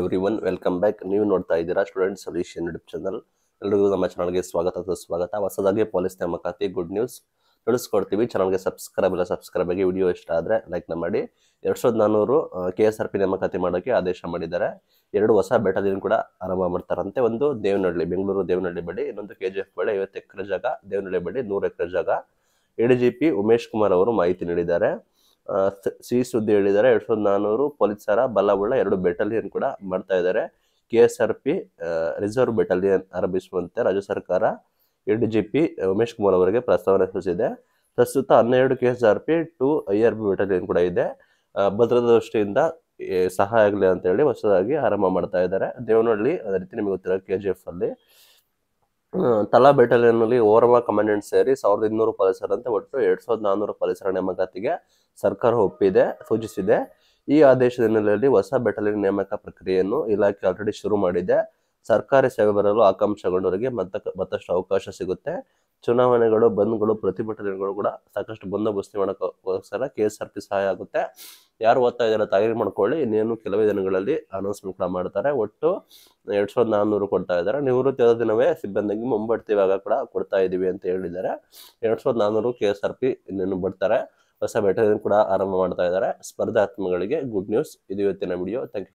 every one welcome back ನೀವು ನೋಡ್ತಾ ಇದ್ದೀರಾ ಸ್ಟೂಡೆಂಟ್ ಸೊಲ್ಯೂಷನ್ ಯೂಟ್ಯೂಬ್ ಚಾನಲ್ ಎಲ್ಲರಿಗೂ ನಮ್ಮ ಚಾನಲ್ಗೆ ಸ್ವಾಗತ ಸ್ವಾಗತ ಹೊಸದಾಗಿ ಪೊಲೀಸ್ ನೇಮಕಾತಿ ಗುಡ್ ನ್ಯೂಸ್ ತಿಳಿಸ್ಕೊಡ್ತೀವಿ ಚಾನಲ್ಗೆ ಸಬ್ಸ್ಕ್ರೈಬ್ ಇಲ್ಲ ಸಬ್ಸ್ಕ್ರೈಬ್ ಆಗಿ ವಿಡಿಯೋ ಇಷ್ಟ ಆದರೆ ಲೈಕ್ನ ಮಾಡಿ ಎರಡು ಸಾವಿರದ ನಾನೂರು ಕೆ ಎಸ್ ಆರ್ ಪಿ ನೇಮಕಾತಿ ಮಾಡೋಕ್ಕೆ ಆದೇಶ ಮಾಡಿದ್ದಾರೆ ಎರಡು ಹೊಸ ಬೆಟ್ಟದಿನ ಕೂಡ ಆರಂಭ ಮಾಡ್ತಾರಂತೆ ಒಂದು ದೇವನಹಳ್ಳಿ ಬೆಂಗಳೂರು ದೇವನಹಳ್ಳಿ ಬಳಿ ಇನ್ನೊಂದು ಕೆ ಜಿ ಎಫ್ ಬಳಿ ಐವತ್ತು ಎಕರೆ ಜಾಗ ದೇವನಹಳ್ಳಿ ಬಳಿ ನೂರು ಎಕರೆ ಜಾಗ A D G P Umesh Kumar ಅವರು ಮಾಹಿತಿ ನೀಡಿದ್ದಾರೆ ಸಿ ಸುದ್ದಿ ಹೇಳಿದ್ದಾರೆ ಎರಡ್ ಸಾವಿರದ ನಾನ್ನೂರು ಪೊಲೀಸರ ಬಲವುಳ್ಳ ಎರಡು ಬೆಟಾಲಿಯನ್ ಕೂಡ ಮಾಡ್ತಾ ಇದ್ದಾರೆ K S R P reserve battalion ಆರಂಭಿಸುವಂತೆ ರಾಜ್ಯ ಸರ್ಕಾರ A G P Umesh Kumar ಅವರಿಗೆ ಪ್ರಸ್ತಾವನೆ ಸಲ್ಲಿಸಿದೆ ಪ್ರಸ್ತುತ ಹನ್ನೆರಡು K S R P two I R P battalion ಕೂಡ ಇದೆ ಭದ್ರತಾ ದೃಷ್ಟಿಯಿಂದ ಸಹಾಯ ಆಗಲಿ ಅಂತ ಹೇಳಿ ಹೊಸದಾಗಿ ಆರಂಭ ಮಾಡ್ತಾ ಇದ್ದಾರೆ ದೇವನಹಳ್ಳಿ ಅದೇ ರೀತಿ ನಿಮಗೆ ಗೊತ್ತಿರೋ ಕೆ ಜಿ ಎಫ್ ಅಲ್ಲಿ ತಲಾ ಬೆಟಾಲಿಯನ್ನಲ್ಲಿ ಓರ್ವ ಕಮಾಂಡೆಂಟ್ ಸೇರಿ ಸಾವಿರದ ಇನ್ನೂರು ಪಾಲಿಸರಂತೆ ಒಟ್ಟು ಎರಡ್ ಸಾವಿರದ ನಾನ್ನೂರು ಪೊಲೀಸರ ನೇಮಕಾತಿಗೆ ಸರ್ಕಾರ ಒಪ್ಪಿದೆ ಸೂಚಿಸಿದೆ ಈ ಆದೇಶದ ಹಿನ್ನೆಲೆಯಲ್ಲಿ ಹೊಸ ಬೆಟಾಲಿಯನ್ ನೇಮಕ ಪ್ರಕ್ರಿಯೆಯನ್ನು ಇಲಾಖೆ ಆಲ್ರೆಡಿ ಶುರು ಮಾಡಿದೆ ಸರ್ಕಾರಿ ಸೇವೆ ಬರಲು ಆಕಾಂಕ್ಷಗೊಂಡವರಿಗೆ ಮತ್ತ ಮತ್ತಷ್ಟು ಅವಕಾಶ ಸಿಗುತ್ತೆ ಚುನಾವಣೆಗಳು ಬಂದ್ಗಳು ಪ್ರತಿಭಟನೆಗಳು ಕೂಡ ಸಾಕಷ್ಟು ಬಂದೋಬಸ್ತಿ ಮಾಡೋಕ್ಕೋಸ್ಕರ ಕೆ ಎಸ್ ಆರ್ ಪಿ ಸಹಾಯ ಆಗುತ್ತೆ ಯಾರು ಓದ್ತಾ ಇದ್ದಾರೆ ತಯಾರಿ ಮಾಡ್ಕೊಳ್ಳಿ ಇನ್ನೇನು ಕೆಲವೇ ದಿನಗಳಲ್ಲಿ ಅನೌನ್ಸ್ಮೆಂಟ್ ಕೂಡ ಮಾಡ್ತಾರೆ ಒಟ್ಟು ಎರಡ್ ಸಾವಿರದ ನಾನ್ನೂರು ಕೊಡ್ತಾ ಇದ್ದಾರೆ ನಿವೃತ್ತಿ ಆದ ದಿನವೇ ಸಿಬ್ಬಂದಿಗೆ ಇವಾಗ ಕೂಡ ಕೊಡ್ತಾ ಇದ್ದೀವಿ ಅಂತ ಹೇಳಿದ್ದಾರೆ ಎರಡ್ ಸಾವಿರದ ನಾನ್ನೂರು ಕೆ ಎಸ್ ಆರ್ ಪಿ ಇನ್ನೇನು ಬರ್ತಾರೆ ಹೊಸ ಬೆಟರಿಯನ್ನು ಕೂಡ ಆರಂಭ ಮಾಡ್ತಾ ಇದ್ದಾರೆ ಸ್ಪರ್ಧಾತ್ಮಗಳಿಗೆ ಗುಡ್ ನ್ಯೂಸ್ ಇದು ಇವತ್ತಿನ ವಿಡಿಯೋ ಥ್ಯಾಂಕ್ ಯು